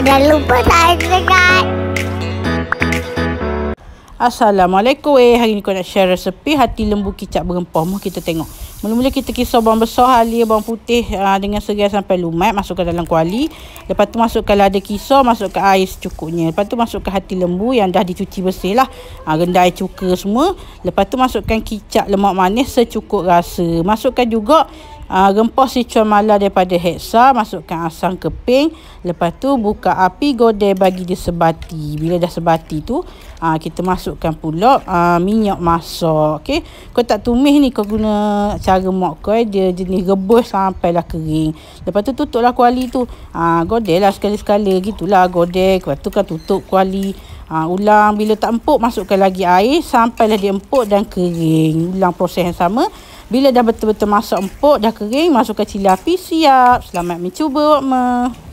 dah lupa saya sangat. Assalamualaikum eh. Hari ni kau nak share resepi hati lembu kicap berempah. Mau kita tengok. Mula-mula kita kisar bawang besar, halia, bawang putih aa, ah, dengan segar sampai lumat. Masukkan dalam kuali. Lepas tu masukkan lada kisar, masukkan air secukupnya. Lepas tu masukkan hati lembu yang dah dicuci bersih lah. Ha, rendai cuka semua. Lepas tu masukkan kicap lemak manis secukup rasa. Masukkan juga Aa, ah, rempah sichuan mala daripada heksa, masukkan asam keping. Lepas tu buka api godel bagi dia sebati. Bila dah sebati tu, aa, ah, kita masukkan pula aa, ah, minyak masak. Okay? Kau tak tumis ni, kau guna cara mok kau. Eh? Dia jenis rebus lah kering. Lepas tu tutuplah kuali tu. Aa, godel lah sekali-sekala. Gitulah godel. Lepas tu kan tutup kuali. Ha, ulang bila tak empuk masukkan lagi air sampailah dia empuk dan kering. Ulang proses yang sama. Bila dah betul-betul masak empuk, dah kering, masukkan cili api, siap. Selamat mencuba, Okma.